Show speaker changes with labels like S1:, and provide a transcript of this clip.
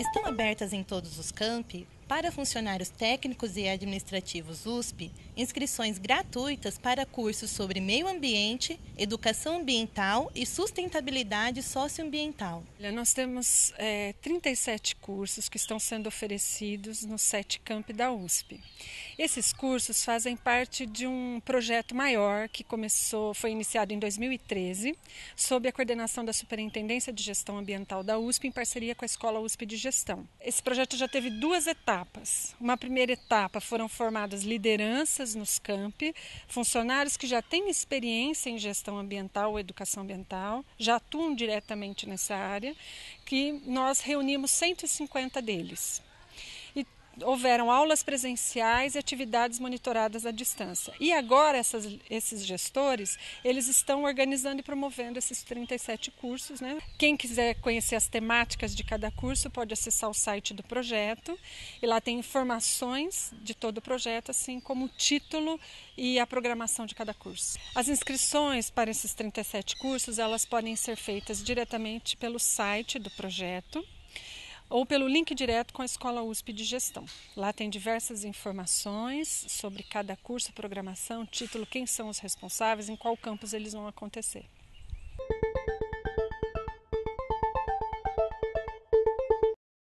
S1: estão abertas em todos os campi para funcionários técnicos e administrativos USP inscrições gratuitas para cursos sobre meio ambiente, educação ambiental e sustentabilidade socioambiental. nós temos é, 37
S2: cursos que estão sendo oferecidos nos sete campi da USP. Esses cursos fazem parte de um projeto maior que começou, foi iniciado em 2013, sob a coordenação da Superintendência de Gestão Ambiental da USP, em parceria com a Escola USP de Gestão. Esse projeto já teve duas etapas. Uma primeira etapa foram formadas lideranças nos campi, funcionários que já têm experiência em gestão ambiental ou educação ambiental, já atuam diretamente nessa área, que nós reunimos 150 deles houveram aulas presenciais e atividades monitoradas à distância. E agora essas, esses gestores, eles estão organizando e promovendo esses 37 cursos. Né? Quem quiser conhecer as temáticas de cada curso pode acessar o site do projeto e lá tem informações de todo o projeto, assim como o título e a programação de cada curso. As inscrições para esses 37 cursos, elas podem ser feitas diretamente pelo site do projeto ou pelo link direto com a Escola USP de Gestão. Lá tem diversas informações sobre cada curso, programação, título, quem são os responsáveis, em qual campus eles vão acontecer.